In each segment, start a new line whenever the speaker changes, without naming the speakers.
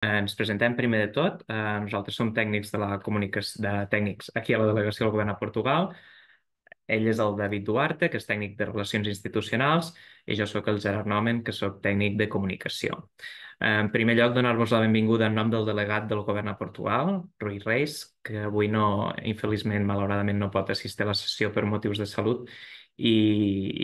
Ens presentem primer de tot. Eh, nosaltres som tècnics de la comunicació de tècnics aquí a la delegació del govern a Portugal. Ell és el David Duarte, que és tècnic de Relacions Institucionals, i jo sóc el Gerard Nomen, que sóc tècnic de Comunicació. Eh, en primer lloc, donar-vos la benvinguda en nom del delegat del govern a Portugal, Rui Reis, que avui no, infelizment, malauradament, no pot assistir a la sessió per motius de salut, i,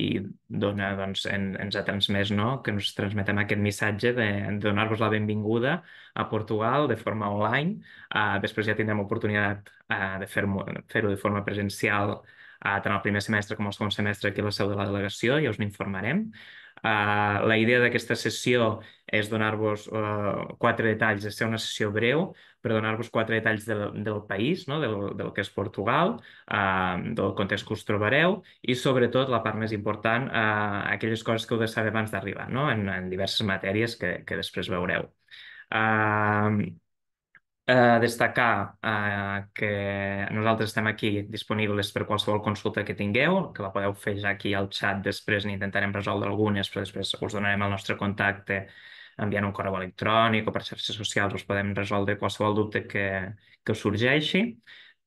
i dona, doncs, en, ens ha transmès no? que ens transmetem aquest missatge de donar-vos la benvinguda a Portugal de forma online. Uh, després ja tindrem oportunitat uh, de fer-ho fer de forma presencial uh, tant el primer semestre com el segon semestre aquí a la seu de la delegació, ja us n'informarem. Uh, la idea d'aquesta sessió és donar-vos uh, quatre detalls de ser una sessió breu, per donar-vos quatre detalls del, del país, no? del, del que és Portugal, eh, del context que us trobareu i, sobretot, la part més important, eh, aquelles coses que heu de saber abans d'arribar, no? en, en diverses matèries que, que després veureu. Eh, eh, destacar eh, que nosaltres estem aquí disponibles per qualsevol consulta que tingueu, que la podeu fer ja aquí al chat després n'intentarem resoldre algunes, però després us donarem el nostre contacte enviant un correu electrònic o per xarxes socials us podem resoldre qualsevol dubte que, que us sorgeixi,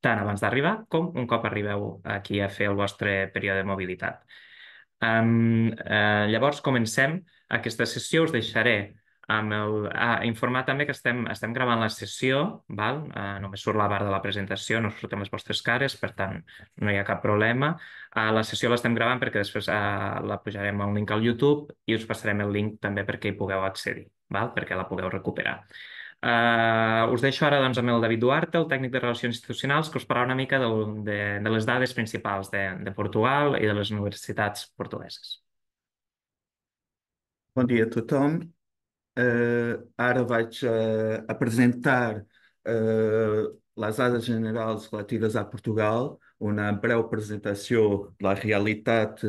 tant abans d'arribar com un cop arribeu aquí a fer el vostre període de mobilitat. Um, eh, llavors comencem aquesta sessió. Us deixaré amb el... Ah, informar també que estem, estem gravant la sessió, val? Uh, només surt la barra de la presentació, no surten les vostres cares, per tant, no hi ha cap problema. Uh, la sessió l'estem gravant perquè després uh, la pujarem al link al YouTube i us passarem el link també perquè hi pugueu accedir, val? perquè la pugueu recuperar. Uh, us deixo ara doncs, amb el David Duarte, el tècnic de Relacions Institucionals, que us parlarà una mica del, de, de les dades principals de, de Portugal i de les universitats portugueses.
Bon dia a tothom. a ARA vai-te apresentar as áreas generais relativas a Portugal, uma breve apresentação da realidade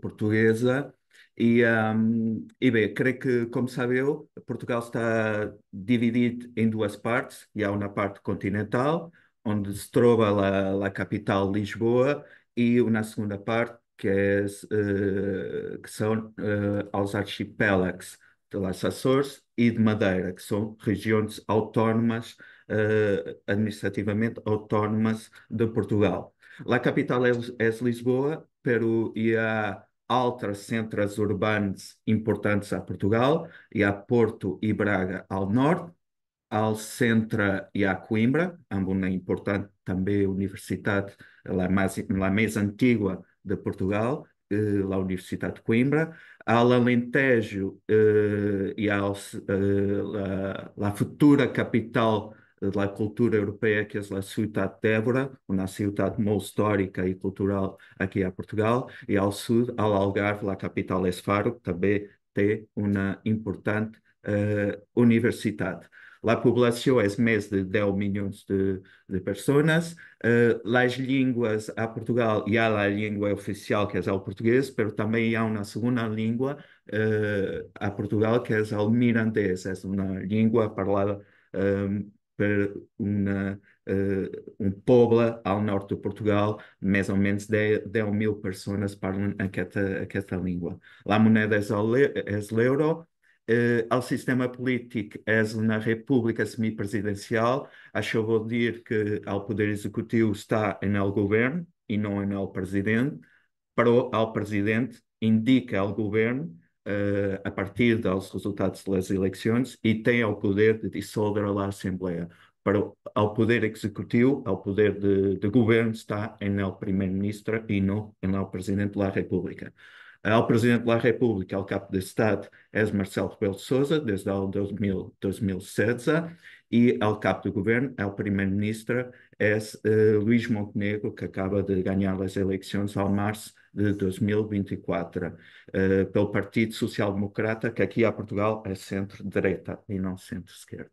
portuguesa. E, um, e bem, creio que, como sabeu, Portugal está dividido em duas partes. E há uma parte continental, onde se trova a capital Lisboa, e uma segunda parte, que, é, eh, que são eh, os arquipélagos de Las Açores e de Madeira, que são regiões autónomas, eh, administrativamente autónomas de Portugal. A capital é, é Lisboa, Peru e há outras centros urbanos importantes a Portugal, e há Porto e Braga ao norte, ao centro e a Coimbra, ambos na é importante também universidade, lá mais, lá mais antiga de Portugal, eh, a Universidade de Coimbra, ao Alentejo uh, e à uh, à, futura capital eh, da cultura europeia, que é a cidade de Évora, uma cidade muito histórica e cultural aqui a Portugal, e ao sul, ao Algarve, a capital Esfaro, é que também tem uma importante uh, universidade. La população é mais de 10 milhões de, de pessoas. Uh, eh, as línguas a Portugal, e há a língua oficial, que é o português, mas também há uma segunda língua uh, a Portugal, que é o mirandês, é uma língua falada eh, um, por uma, uh, um povo ao norte de Portugal, mais ou menos 10, 10 mil pessoas falam aquela língua. A moeda é o euro, eh, ao sistema político é na república semipresidencial. Acho vou dizer que ao poder executivo está em el governo e não em el presidente. Para o, ao presidente indica ao governo eh, a partir dos resultados das eleições e tem o poder de dissolver a Assembleia. Para o, ao poder executivo, ao poder de, de governo, está em el primeiro-ministro e não em el presidente da República ao Presidente da República, ao Capo de Estado, é Marcelo Rebelo de Sousa, desde 2000, 2007, e ao Capo do Governo, ao é Primeiro-Ministro, é uh, Luís Montenegro, que acaba de ganhar as eleições ao março de 2024, uh, eh, pelo Partido Social Democrata, que aqui a Portugal é centro-direita e não centro-esquerda.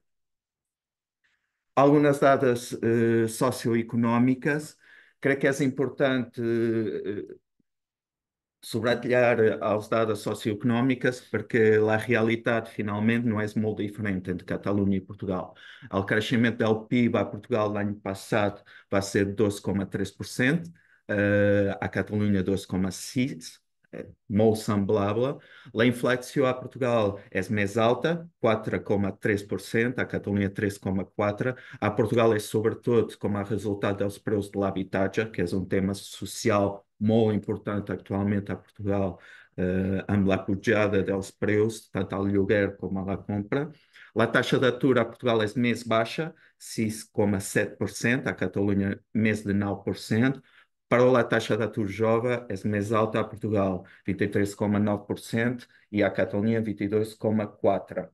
Algumas dadas uh, eh, socioeconómicas, creio que é importante sobretalhar aos dados socioeconómicas porque a realidade finalmente não é muito diferente entre Catalunha e Portugal. O crescimento do PIB a Portugal no ano passado vai ser de 12,3%, uh, a Catalunha 12,6%, eh, molt semblable. A inflació a Portugal é mais alta, 4,3%, a Catalunha 3,4%. A Portugal é sobretudo como a dos preços preus de habitação, que é um tema social molt importante atualmente a Portugal eh, a amb la pujada dels preus, ao al como à a la compra. A taxa atura a Portugal é mais baixa, 6,7%, a Catalunha mês de 9%, Para a taxa de atura jovem é mais alta a Portugal, 23,9%, e a Catalunha 22,4%.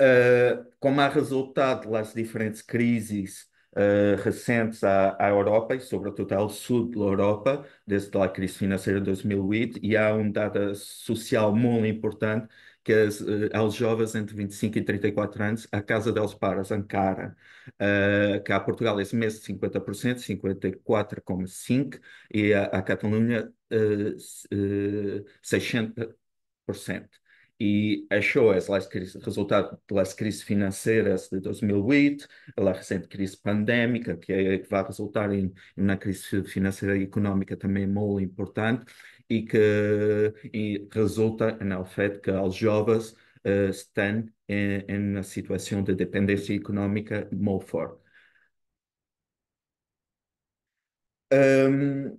Uh, eh, como há resultado das diferentes crises uh, recentes à, à, Europa e, sobretudo, ao sul da Europa, desde a crise financeira de 2008, e há um dado social muito importante que as, é, uh, eh, aos jovens entre 25 e 34 anos, a casa deles para Ankara. Uh, eh, cá a Portugal esse mês 50%, 54,5%, e a, a Catalunha uh, uh, 60% e achou essa crise, resultado da crise financeira de 2008, a recente crise pandémica, que, é, é que vai resultar em uma crise financeira e económica também muito importante, e que e resulta no fato que os jovens uh, estão em, em, uma situação de dependência económica muito forte. Um,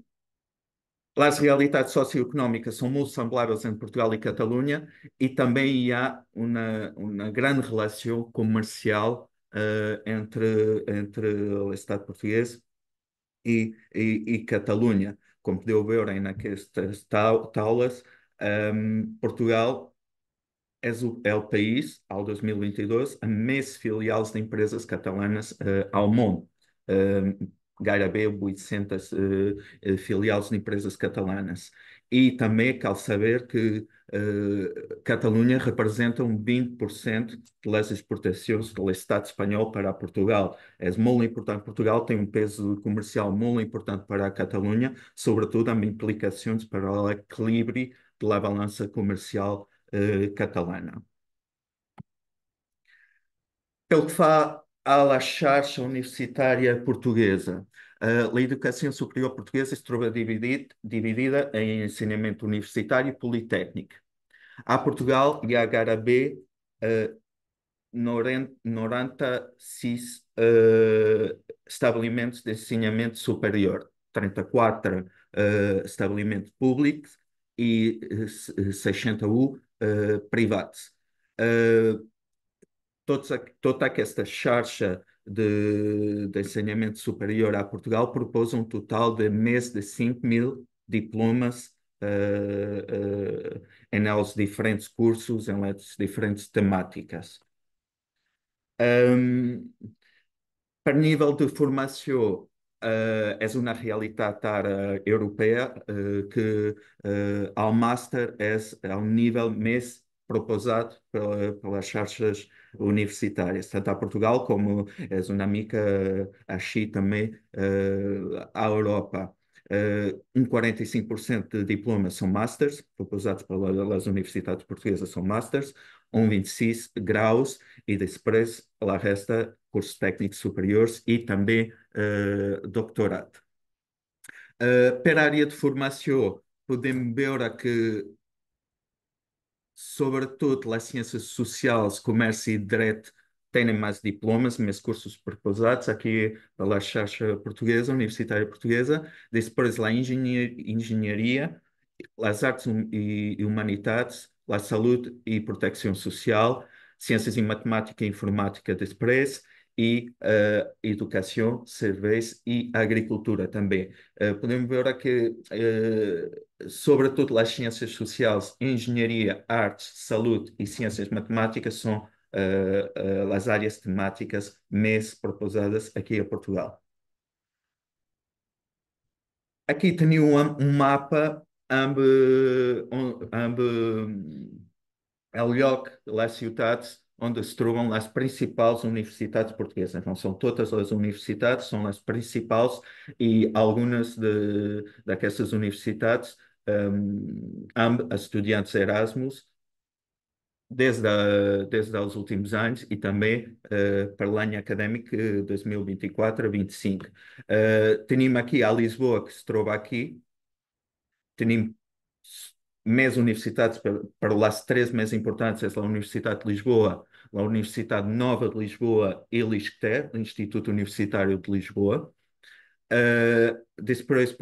as realidades socioeconómicas são muito sembláveis entre Portugal e Catalunha e também há uma, uma grande relação comercial uh, entre, entre o Estado português e, e, e Catalunha. Como podeu verem nestas taulas, um, ehm, Portugal é o, é o país, ao 2022, a mais filiais de empresas catalanas uh, ao mundo. Um, ehm, Garabeu e 800 uh, filiais de empresas catalanas. E também cal saber que uh, Catalunha representa um 20% das exportações do Estado espanhol para Portugal. É muito importante. Portugal tem um peso comercial muito importante para a Catalunha, sobretudo há implicações para o equilíbrio da balança comercial uh, catalana. Pelo que faz à charcha universitária portuguesa, Uh, a educação superior portuguesa se trova dividida, dividida em ensinamento universitário e politécnico. Há Portugal e há HB uh, 96 uh, estabelecimentos de ensinamento superior, 34 uh, eh, estabelecimentos públicos e 61 eh, uh, eh, privados. Uh, toda, toda esta charge de, de Ensinamento Superior a Portugal propôs um total de mês de 5 mil diplomas uh, uh, em aos diferentes cursos, em as diferentes temáticas. Um, para nível de formação, uh, é uma realidade europeia uh, que uh, ao master é ao nível mês proposado pelas charges universitárias, tanto a Portugal como a Zunamica, a Xi também, eh, à Europa. Uh, um 45% de diplomas são masters, proposados pelas universidades portuguesas são masters, um 26 graus e depois lá resta cursos técnicos superiores e também uh, doutorado. Uh, per área de formação, podemos ver que sobretudo as ciências sociais, comércio e direito têm mais diplomas, mais cursos proposados aqui pela Chacha Portuguesa, Universitária Portuguesa, depois lá engenharia, engenharia as artes hum, e humanidades, a saúde e proteção social, ciências em matemática e informática depois, e uh, eh, educação, serviços e agricultura também. Uh, podemos ver aqui, uh, eh, sobretudo, as ciências sociais, engenharia, artes, saúde e ciências matemáticas são as áreas temáticas mais propusadas aqui a Portugal. Aqui tem um, um mapa amb amb a é o que onde se trovam as principais universidades portuguesas. Não são todas as universidades, são as principais e algumas de, universidades um, estudantes Erasmus desde, a, desde os últimos anos e também uh, para o ano académico 2024 a 25. Uh, temos aqui a Lisboa, que se trova aqui, temos mais universidades, para, para as três mais importantes, é a Universidade de Lisboa, na Universidade Nova de Lisboa e LISCTE, Instituto Universitário de Lisboa. Uh, depois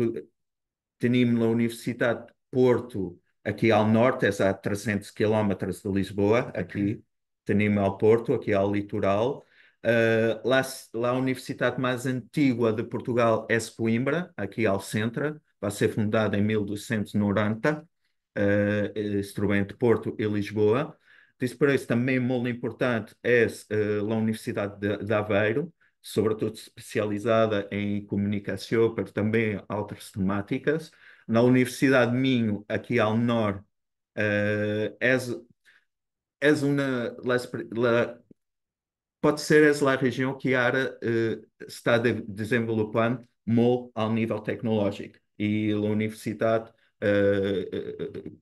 temos a Universidade de Porto, aqui ao norte, é a 300 quilómetros de Lisboa, aqui uhum. tenho-me ao Porto, aqui ao litoral. Uh, lá, lá, a universidade mais antiga de Portugal é Coimbra, aqui ao centro, vai ser fundada em 1290, uh, instrumento Porto e Lisboa. Disse para isso também muito importante é uh, a Universidade de, de Aveiro, sobretudo especializada em comunicação, mas também outras temáticas. Na Universidade de Minho, aqui ao norte, uh, é, é uma, la, pode ser essa a região que área uh, está de, desenvolvendo muito ao nível tecnológico. E a universidade uh,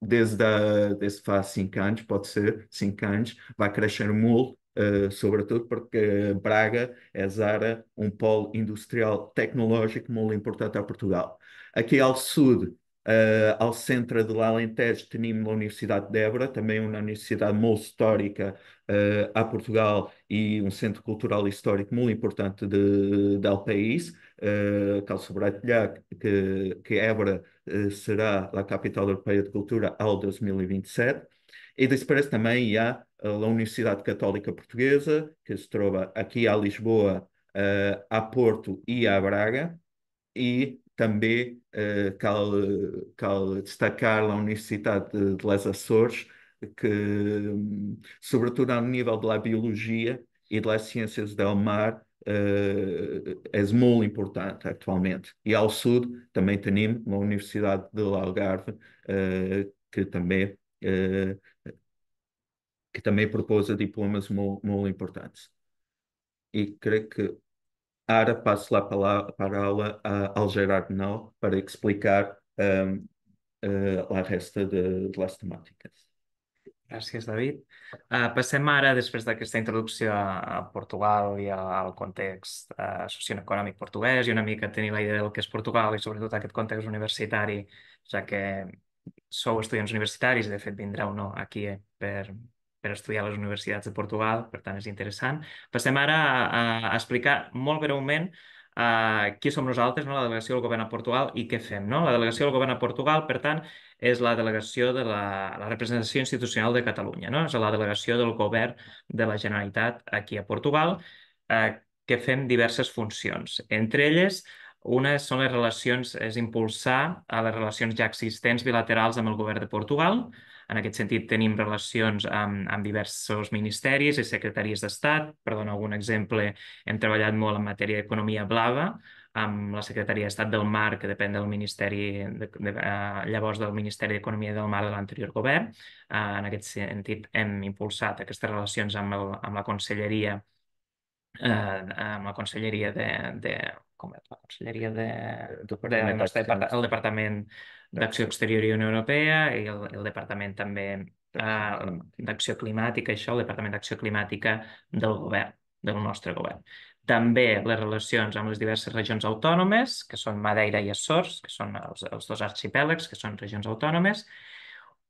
desde, a, desde faz 5 anos, pode ser, 5 anos, vai crescer muito, uh, sobretudo porque Braga é Zara, um polo industrial tecnológico muito importante a Portugal. Aqui ao sul, uh, ao Centro de Alentejo, tenimos a Universidade de Évora, também uma universidade muito histórica uh, a Portugal e um centro cultural e histórico muito importante de, de ao país, uh, eh, Calçobratilha, que, que Évora uh, será a capital europeia de cultura ao 2027. E depois também há a Universidade Católica Portuguesa, que se trova aqui a Lisboa, uh, a Porto e a Braga, e também uh, cal, cal destacar a Universidade de, de Les Açores, que, sobretudo ao nível da biologia e das ciências do mar, uh, é muito importante atualmente. E ao sul também temos a Universidade de Algarve, uh, que também uh, que também propõe diplomas muito importantes. E creio que Ara passo a palavra ao Gerardo Nau para explicar um, uh, la resta de, de les temàtiques.
Gràcies, David. Uh, passem ara, després d'aquesta introducció a, a Portugal i a, al context uh, socioeconòmic portuguès i una mica tenir la idea del que és Portugal i sobretot aquest context universitari, ja que sou estudiants universitaris i de fet vindreu no, aquí eh, per, per estudiar a les universitats de Portugal, per tant és interessant. Passem ara a, a explicar molt breument a, eh, qui som nosaltres, no? la delegació del govern a Portugal i què fem. No? La delegació del govern a Portugal, per tant, és la delegació de la, la representació institucional de Catalunya, no? és la delegació del govern de la Generalitat aquí a Portugal, eh, que fem diverses funcions. Entre elles, una són les relacions, és impulsar a eh, les relacions ja existents bilaterals amb el govern de Portugal, en aquest sentit, tenim relacions amb, amb diversos ministeris i secretaries d'Estat. Per donar algun exemple, hem treballat molt en matèria d'economia blava, amb la Secretaria d'Estat del Mar, que depèn del Ministeri, de, de, de, eh, llavors del Ministeri d'Economia del Mar de l'anterior govern. Uh, en aquest sentit, hem impulsat aquestes relacions amb, el, amb la Conselleria Eh, eh, amb la Conselleria de, de com és la Conselleria de, de, de, de el Departament d'Acció Exterior i Unió Europea i el, el Departament també eh, d'Acció Climàtica, això, el Departament d'Acció Climàtica del govern, del nostre govern. També les relacions amb les diverses regions autònomes, que són Madeira i Açores, que són els, els dos arxipèlegs, que són regions autònomes,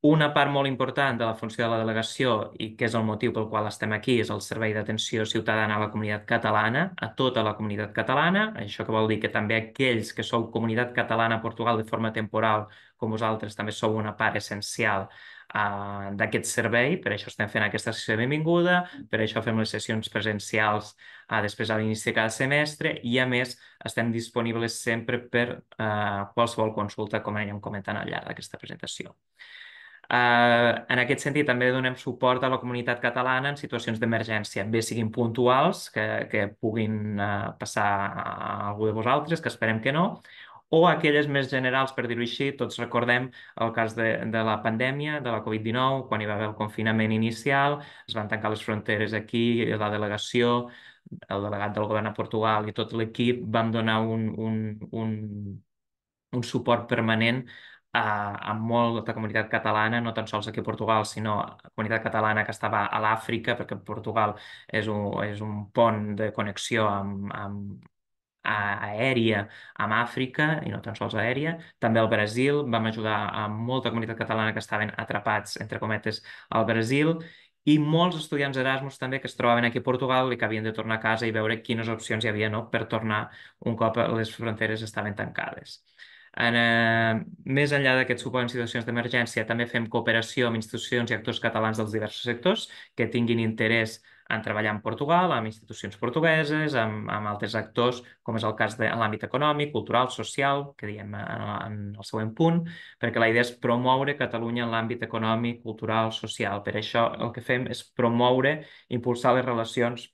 una part molt important de la funció de la delegació i que és el motiu pel qual estem aquí és el Servei d'Atenció Ciutadana a la Comunitat Catalana, a tota la comunitat catalana. Això que vol dir que també aquells que sou comunitat catalana a Portugal de forma temporal, com vosaltres, també sou una part essencial uh, d'aquest servei. Per això estem fent aquesta sessió de benvinguda, per això fem les sessions presencials uh, després a l'inici de cada semestre i, a més, estem disponibles sempre per uh, qualsevol consulta, com anirem comentant al llarg d'aquesta presentació. Eh, en aquest sentit, també donem suport a la comunitat catalana en situacions d'emergència, bé siguin puntuals, que, que puguin eh, passar a algú de vosaltres, que esperem que no, o aquelles més generals, per dir-ho així, tots recordem el cas de, de la pandèmia, de la Covid-19, quan hi va haver el confinament inicial, es van tancar les fronteres aquí, la delegació, el delegat del govern a Portugal i tot l'equip vam donar un, un, un, un suport permanent a, a molta comunitat catalana, no tan sols aquí a Portugal, sinó a comunitat catalana que estava a l'Àfrica, perquè Portugal és un, és un pont de connexió amb, amb, a, aèria amb Àfrica, i no tan sols aèria, també al Brasil, vam ajudar a molta comunitat catalana que estaven atrapats, entre cometes, al Brasil, i molts estudiants Erasmus també que es trobaven aquí a Portugal i que havien de tornar a casa i veure quines opcions hi havia no, per tornar un cop les fronteres estaven tancades. En, eh, més enllà d'aquest suport en situacions d'emergència, també fem cooperació amb institucions i actors catalans dels diversos sectors que tinguin interès en treballar en Portugal, amb institucions portugueses, amb, amb altres actors, com és el cas de l'àmbit econòmic, cultural, social, que diem en, en el següent punt, perquè la idea és promoure Catalunya en l'àmbit econòmic, cultural, social. Per això el que fem és promoure, impulsar les relacions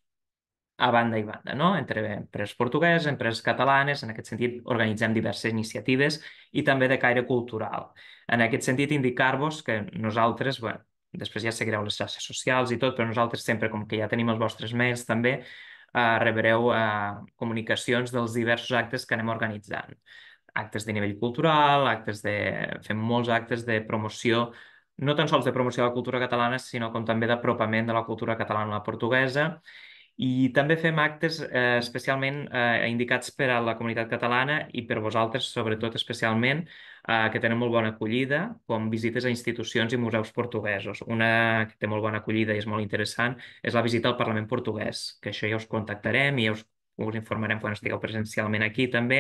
a banda i banda, no? entre empreses portugueses, empreses catalanes, en aquest sentit organitzem diverses iniciatives i també de caire cultural. En aquest sentit, indicar-vos que nosaltres, bueno, després ja seguireu les xarxes socials i tot, però nosaltres sempre, com que ja tenim els vostres mails també, eh, rebreu eh, comunicacions dels diversos actes que anem organitzant. Actes de nivell cultural, actes de... fem molts actes de promoció no tan sols de promoció de la cultura catalana, sinó com també d'apropament de la cultura catalana a la portuguesa i també fem actes eh, especialment eh, indicats per a la comunitat catalana i per vosaltres, sobretot especialment, eh, que tenen molt bona acollida, com visites a institucions i museus portuguesos. Una que té molt bona acollida i és molt interessant és la visita al Parlament portuguès, que això ja us contactarem i ja us us informarem quan estigueu presencialment aquí també,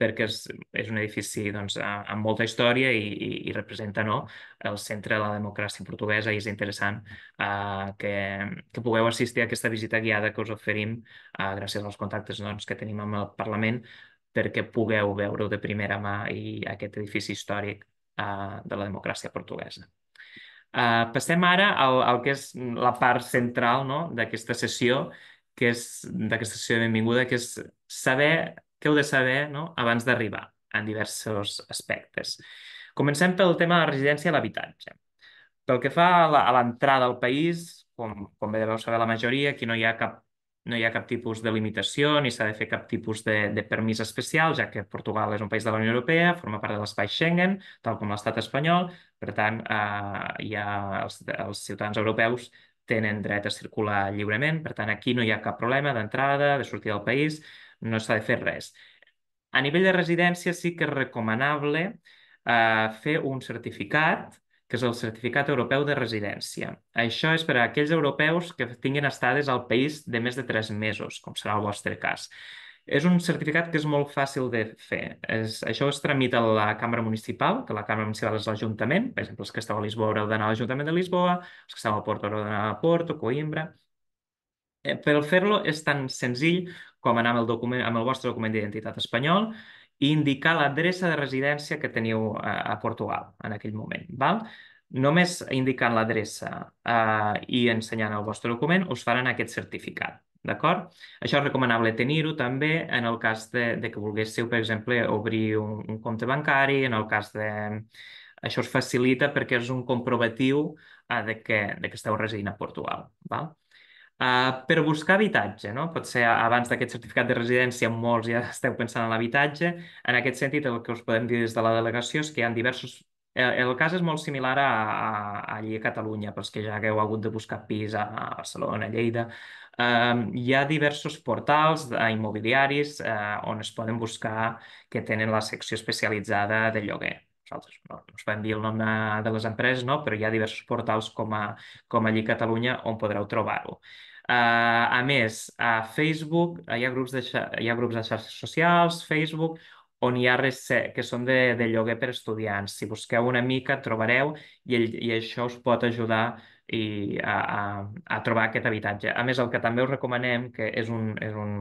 perquè és, és un edifici doncs, amb molta història i, i, i representa no, el centre de la democràcia portuguesa i és interessant uh, que, que pugueu assistir a aquesta visita guiada que us oferim uh, gràcies als contactes doncs, que tenim amb el Parlament perquè pugueu veure de primera mà i aquest edifici històric uh, de la democràcia portuguesa. Uh, passem ara al, al que és la part central no?, d'aquesta sessió, que és d'aquesta sessió de benvinguda, que és saber què heu de saber no? abans d'arribar en diversos aspectes. Comencem pel tema de la residència i l'habitatge. Pel que fa a l'entrada al país, com, com bé deveu saber la majoria, aquí no hi ha cap, no hi ha cap tipus de limitació ni s'ha de fer cap tipus de, de permís especial, ja que Portugal és un país de la Unió Europea, forma part de l'espai Schengen, tal com l'estat espanyol, per tant, eh, hi ha els, els ciutadans europeus tenen dret a circular lliurement, per tant, aquí no hi ha cap problema d'entrada, de sortir del país, no s'ha de fer res. A nivell de residència sí que és recomanable eh, fer un certificat, que és el Certificat Europeu de Residència. Això és per a aquells europeus que tinguin estades al país de més de tres mesos, com serà el vostre cas. És un certificat que és molt fàcil de fer. És, això es tramita a la Cambra Municipal, que la Cambra Municipal és l'Ajuntament. Per exemple, els que esteu a Lisboa haureu d'anar a l'Ajuntament de Lisboa, els que esteu a Porto haureu d'anar a Porto, Coimbra... Eh, per fer-lo és tan senzill com anar amb el, document, amb el vostre document d'identitat espanyol i indicar l'adreça de residència que teniu a, a Portugal en aquell moment. Val? Només indicant l'adreça eh, i ensenyant el vostre document us faran aquest certificat. D'acord? Això és recomanable tenir-ho també en el cas de, de que volguéssiu, per exemple, obrir un, un compte bancari, en el cas de... Això us facilita perquè és un comprovatiu eh, de, que, de que esteu residint a Portugal. Val? Uh, per buscar habitatge, no? potser abans d'aquest certificat de residència molts ja esteu pensant en l'habitatge, en aquest sentit el que us podem dir des de la delegació és que hi ha diversos el, eh, el cas és molt similar a, a, allí a Catalunya, pels que ja hagueu hagut de buscar pis a, a Barcelona, a Lleida, Um, hi ha diversos portals eh, immobiliaris uh, on es poden buscar que tenen la secció especialitzada de lloguer. Nosaltres no, no us vam dir el nom de, de les empreses, no? però hi ha diversos portals com a, com a Lli Catalunya on podreu trobar-ho. Uh, a més, a Facebook, hi ha grups de, hi ha grups de xarxes socials, Facebook, on hi ha res que són de, de lloguer per estudiants. Si busqueu una mica, trobareu i, el, i això us pot ajudar i a, a, a trobar aquest habitatge. A més, el que també us recomanem, que és, un, és un,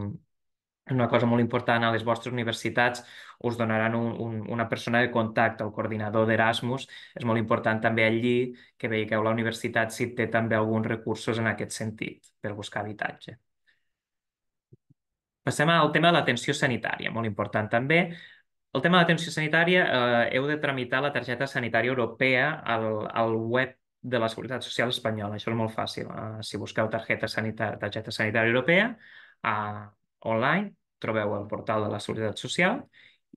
una cosa molt important a les vostres universitats, us donaran un, un, una persona de contacte, el coordinador d'Erasmus. És molt important també allí que veieu la universitat si té també alguns recursos en aquest sentit per buscar habitatge. Passem al tema de l'atenció sanitària, molt important també. El tema de l'atenció sanitària, eh, heu de tramitar la targeta sanitària europea al, al web de la Seguretat Social Espanyola. Això és molt fàcil. Eh, si busqueu targeta sanitària, targeta sanitària europea eh, online, trobeu el portal de la Seguretat Social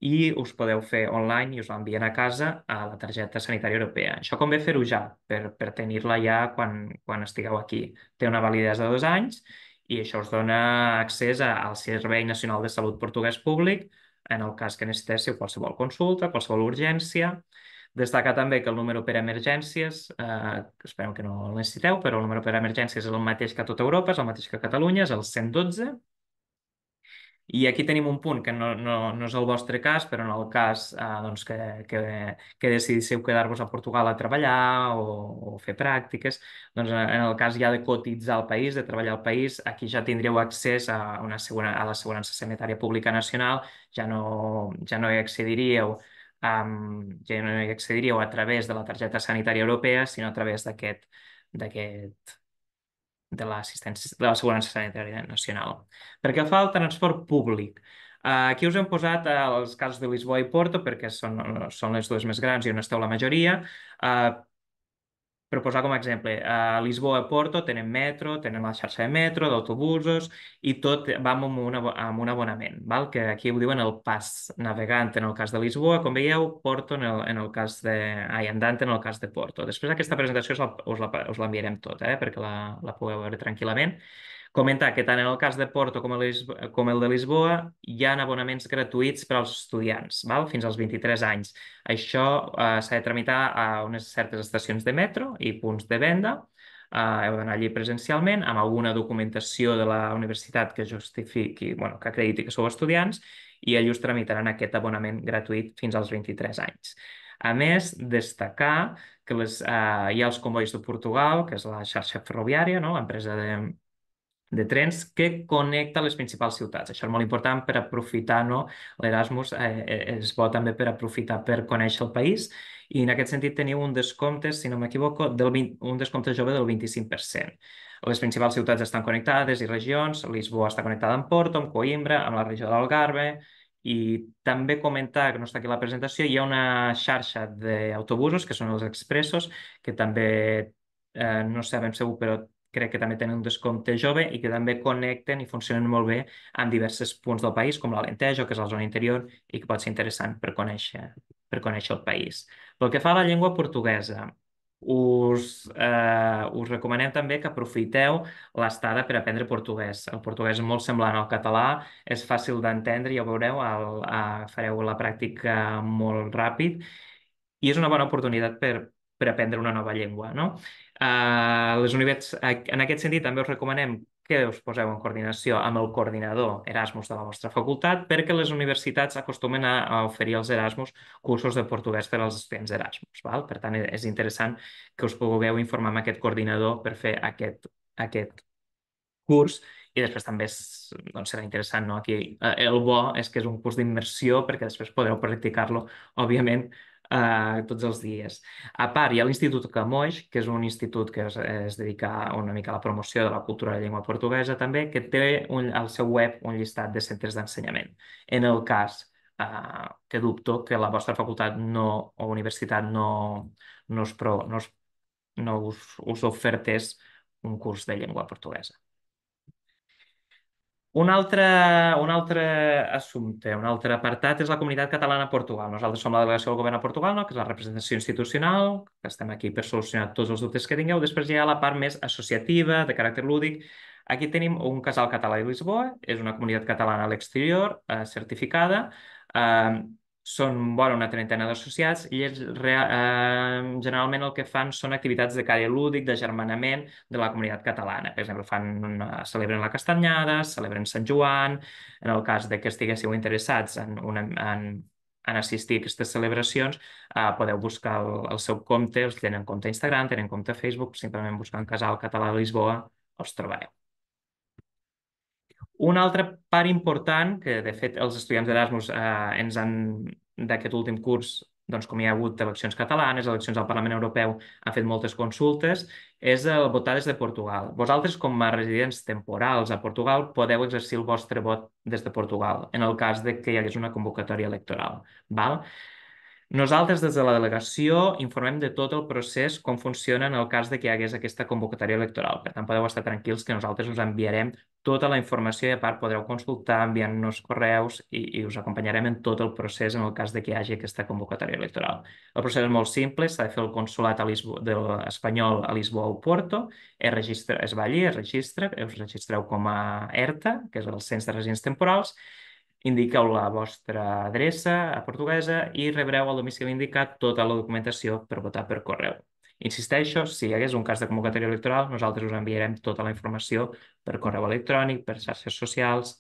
i us podeu fer online i us l'envien a casa a la targeta sanitària europea. Això convé fer-ho ja, per, per tenir-la ja quan, quan estigueu aquí. Té una validesa de dos anys i això us dona accés al Servei Nacional de Salut Portuguès Públic en el cas que necessitéssiu qualsevol consulta, qualsevol urgència. Destaca també que el número per emergències, eh, esperem que no el necessiteu, però el número per emergències és el mateix que a tota Europa, és el mateix que a Catalunya, és el 112, i aquí tenim un punt que no, no, no és el vostre cas, però en el cas eh, doncs que, que, que decidisseu quedar-vos a Portugal a treballar o, o fer pràctiques, doncs eh, en el cas ja de cotitzar al país, de treballar al país, aquí ja tindreu accés a, una segura, a l'assegurança sanitària pública nacional, ja no, ja no hi accediríeu um, ja no hi accediríeu a través de la targeta sanitària europea, sinó a través d'aquest de l'assistència de l'assegurança sanitària nacional. Perquè que fa el transport públic, eh, Aquí us hem posat eh, els casos de Lisboa i Porto perquè són, són les dues més grans i on esteu la majoria, eh, per posar com a exemple, a Lisboa i Porto tenen metro, tenen la xarxa de metro, d'autobusos, i tot va amb, una, amb un abonament, val? que aquí ho diuen el pas navegant en el cas de Lisboa, com veieu, Porto en el, en el cas de... Ai, andant en el cas de Porto. Després aquesta presentació us l'enviarem la, us la, tot, eh? perquè la, la pugueu veure tranquil·lament. Comentar que tant en el cas de Porto com, com el de Lisboa hi ha abonaments gratuïts per als estudiants, val? fins als 23 anys. Això eh, s'ha de tramitar a unes certes estacions de metro i punts de venda. Eh, heu d'anar allí presencialment amb alguna documentació de la universitat que justifiqui, bueno, que acrediti que sou estudiants i allí us tramitaran aquest abonament gratuït fins als 23 anys. A més, destacar que les, eh, hi ha els convois de Portugal, que és la xarxa ferroviària, no? l'empresa de, de trens que connecta les principals ciutats. Això és molt important per aprofitar, no? L'Erasmus eh, eh, és bo també per aprofitar per conèixer el país i en aquest sentit teniu un descompte, si no m'equivoco, del un descompte jove del 25%. Les principals ciutats estan connectades i regions, Lisboa està connectada amb Porto, amb Coimbra, amb la regió d'Algarve, i també comentar, que no està aquí la presentació, hi ha una xarxa d'autobusos, que són els expressos, que també eh, no sabem segur, però crec que també tenen un descompte jove i que també connecten i funcionen molt bé en diversos punts del país, com l'Alentejo, que és la zona interior, i que pot ser interessant per conèixer, per conèixer el país. Pel que fa a la llengua portuguesa, us, eh, us recomanem també que aprofiteu l'estada per aprendre portuguès. El portuguès és molt semblant al català, és fàcil d'entendre, ja ho veureu, el, eh, fareu la pràctica molt ràpid i és una bona oportunitat per, per aprendre una nova llengua, no? a eh, les univers... En aquest sentit, també us recomanem que us poseu en coordinació amb el coordinador Erasmus de la vostra facultat perquè les universitats acostumen a, a oferir als Erasmus cursos de portuguès per als estudiants d'Erasmus. Per tant, e-, és interessant que us pugueu informar amb aquest coordinador per fer aquest, aquest curs i després també és, doncs, serà interessant, no? Aquí eh, el bo és que és un curs d'immersió perquè després podreu practicar-lo, òbviament, uh, tots els dies. A part, hi ha l'Institut Camoix, que és un institut que es, es dedica una mica a la promoció de la cultura de la llengua portuguesa, també, que té un, al seu web un llistat de centres d'ensenyament. En el cas eh, que dubto que la vostra facultat no, o universitat no, no, us, pro, no, us, no us, us ofertés un curs de llengua portuguesa. Un altre, un altre assumpte, un altre apartat és la comunitat catalana a Portugal. Nosaltres som la delegació del govern a Portugal, no? que és la representació institucional, que estem aquí per solucionar tots els dubtes que tingueu. Després hi ha la part més associativa, de caràcter lúdic. Aquí tenim un casal català de Lisboa, és una comunitat catalana a l'exterior, eh, certificada, eh, són bueno, una trentena d'associats i ells eh, generalment el que fan són activitats de caire lúdic, de germanament de la comunitat catalana. Per exemple, fan una, celebren la castanyada, celebren Sant Joan, en el cas de que estiguéssiu interessats en, una, en, en assistir a aquestes celebracions, eh, podeu buscar el, el seu compte, els tenen compte a Instagram, tenen compte a Facebook, simplement buscant Casal Català de Lisboa, els trobareu. Una altra part important, que de fet els estudiants d'Erasmus eh, ens han, d'aquest últim curs, doncs, com hi ha hagut eleccions catalanes, eleccions al Parlament Europeu, han fet moltes consultes, és el votar des de Portugal. Vosaltres, com a residents temporals a Portugal, podeu exercir el vostre vot des de Portugal, en el cas de que hi hagués una convocatòria electoral. Val? Nosaltres, des de la delegació, informem de tot el procés, com funciona en el cas de que hi hagués aquesta convocatòria electoral. Per tant, podeu estar tranquils que nosaltres us enviarem tota la informació i a part podreu consultar enviant-nos correus i, i us acompanyarem en tot el procés en el cas de que hi hagi aquesta convocatòria electoral. El procés és molt simple, s'ha de fer el consulat a Lisbo de espanyol a Lisboa o Porto, es, registra, es va allí, es registra, us registreu com a ERTA, que és el Cens de Residents Temporals, indiqueu la vostra adreça a portuguesa i rebreu al domicili indicat tota la documentació per votar per correu. Insisteixo, si hi hagués un cas de convocatòria electoral, nosaltres us enviarem tota la informació per correu electrònic, per xarxes socials.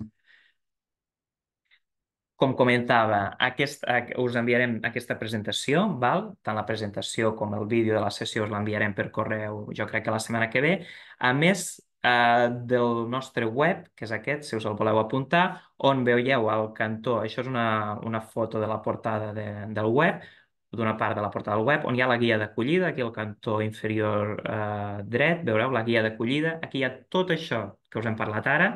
Com comentava, aquest, us enviarem aquesta presentació, val? tant la presentació com el vídeo de la sessió us l'enviarem per correu, jo crec que la setmana que ve. A més, eh, del nostre web, que és aquest, si us el voleu apuntar, on veieu al cantó, això és una, una foto de la portada de, del web, d'una part de la porta del web on hi ha la guia d'acollida, aquí al cantó inferior eh, dret, veureu la guia d'acollida, aquí hi ha tot això que us hem parlat ara,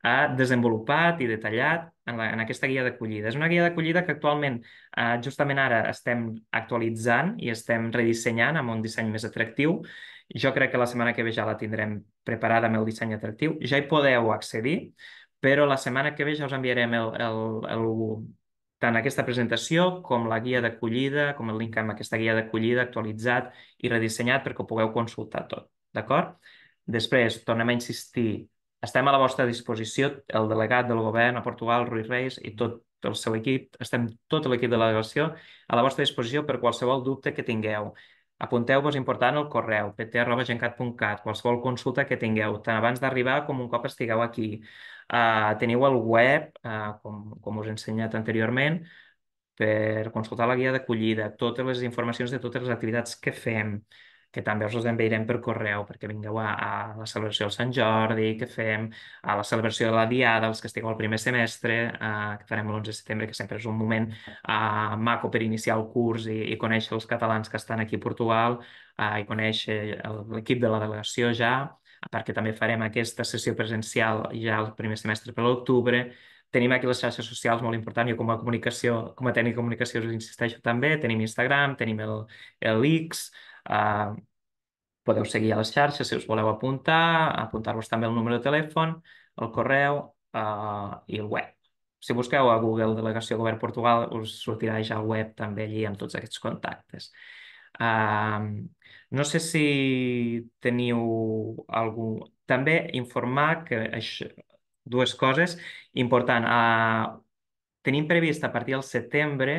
eh, desenvolupat i detallat en, la, en aquesta guia d'acollida. És una guia d'acollida que actualment, eh, justament ara, estem actualitzant i estem redissenyant amb un disseny més atractiu. Jo crec que la setmana que ve ja la tindrem preparada amb el disseny atractiu. Ja hi podeu accedir, però la setmana que ve ja us enviarem el, el, el, tant aquesta presentació com la guia d'acollida, com el link amb aquesta guia d'acollida actualitzat i redissenyat perquè ho pugueu consultar tot, d'acord? Després, tornem a insistir, estem a la vostra disposició, el delegat del govern a Portugal, Rui Reis, i tot el seu equip, estem tot l'equip de la delegació a la vostra disposició per qualsevol dubte que tingueu. Apunteu-vos important el correu pt.gencat.cat, qualsevol consulta que tingueu, tant abans d'arribar com un cop estigueu aquí. Uh, teniu el web, uh, com, com us he ensenyat anteriorment, per consultar la guia d'acollida, totes les informacions de totes les activitats que fem, que també us les enviarem per correu, perquè vingueu a, a la celebració del Sant Jordi, que fem a la celebració de la Diada, els que estigueu al primer semestre, eh, que farem l'11 de setembre, que sempre és un moment eh, maco per iniciar el curs i, i conèixer els catalans que estan aquí a Portugal eh, i conèixer l'equip de la delegació ja, perquè també farem aquesta sessió presencial ja el primer semestre per l'octubre. Tenim aquí les xarxes socials molt important, jo com a comunicació, com a tècnic de comunicació us insisteixo també, tenim Instagram, tenim el, el X, eh, podeu seguir a les xarxes si us voleu apuntar, apuntar-vos també el número de telèfon, el correu uh, i el web. Si busqueu a Google Delegació Govern Portugal us sortirà ja el web també allí amb tots aquests contactes. Uh, no sé si teniu algun... També informar que això... dues coses importants. Uh, ah, tenim previst a partir del setembre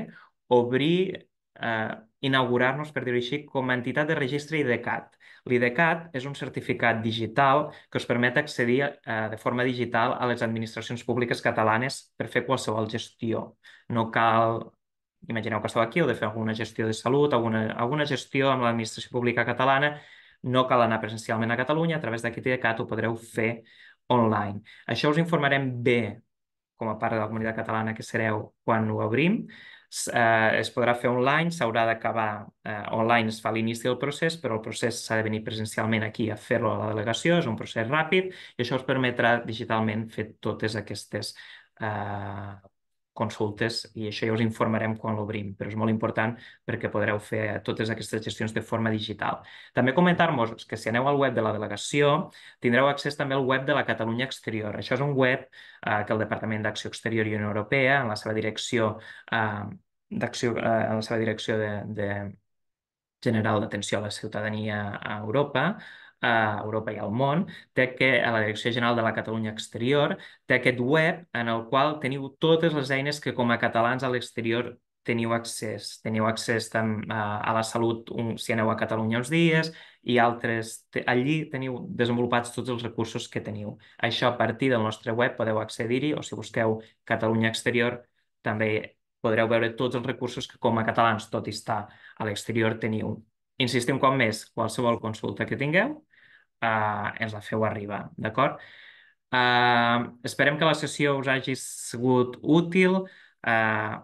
obrir, uh, inaugurar-nos, per dir-ho així, com a entitat de registre IDECAT. L'IDECAT és un certificat digital que us permet accedir eh, de forma digital a les administracions públiques catalanes per fer qualsevol gestió. No cal imagineu que esteu aquí, heu de fer alguna gestió de salut, alguna, alguna gestió amb l'administració pública catalana, no cal anar presencialment a Catalunya, a través d'aquí TDCAT ho podreu fer online. Això us informarem bé com a part de la comunitat catalana que sereu quan ho obrim. Eh, es podrà fer online, s'haurà d'acabar eh, online, es fa l'inici del procés, però el procés s'ha de venir presencialment aquí a fer-lo a la delegació, és un procés ràpid i això us permetrà digitalment fer totes aquestes eh, consultes i això ja us informarem quan l'obrim, però és molt important perquè podreu fer totes aquestes gestions de forma digital. També comentar-vos que si aneu al web de la delegació tindreu accés també al web de la Catalunya Exterior. Això és un web eh, que el Departament d'Acció Exterior i Unió Europea, en la seva direcció eh, d'acció eh, en la seva direcció de, de General d'Atenció a la Ciutadania a Europa, a Europa i al món, té que, a la Direcció General de la Catalunya Exterior, té aquest web en el qual teniu totes les eines que com a catalans a l'exterior teniu accés. Teniu accés tant a, a la salut un, si aneu a Catalunya uns dies i altres. Te, allí teniu desenvolupats tots els recursos que teniu. Això a partir del nostre web podeu accedir-hi o si busqueu Catalunya Exterior també podreu veure tots els recursos que com a catalans, tot i estar a l'exterior, teniu. Insistim com més, qualsevol consulta que tingueu, eh, ens la feu arribar, d'acord? Eh, esperem que la sessió us hagi sigut útil. Eh,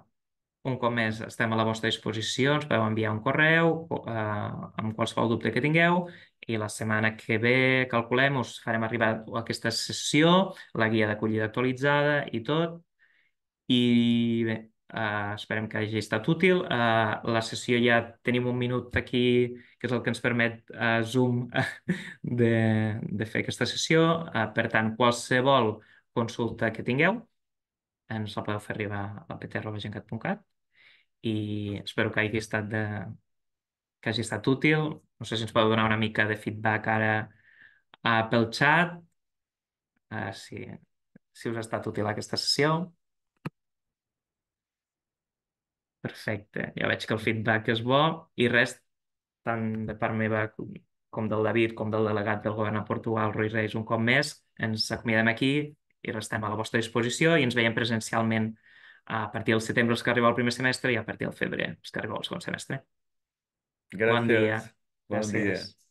un cop més, estem a la vostra disposició, ens podeu enviar un correu eh, amb qualsevol dubte que tingueu i la setmana que ve, calculem, us farem arribar aquesta sessió, la guia d'acollida actualitzada i tot. I bé, Eh, esperem que hagi estat útil. Uh, la sessió ja tenim un minut aquí, que és el que ens permet uh, Zoom de, de fer aquesta sessió. Uh, per tant, qualsevol consulta que tingueu ens la podeu fer arribar a pt.gencat.cat i espero que hagi estat de, que hagi estat útil. No sé si ens podeu donar una mica de feedback ara uh, pel xat, uh, si, si us ha estat útil aquesta sessió. Perfecte. Ja veig que el feedback és bo i res, tant de part meva com del David, com del delegat del govern a Portugal, Rui Reis, un cop més, ens acomiadem aquí i restem a la vostra disposició i ens veiem presencialment a partir del setembre els que arriba el primer semestre i a
partir del febrer els que arriba el segon semestre. Gràcies. Bon dia. Bon Gràcies. dia.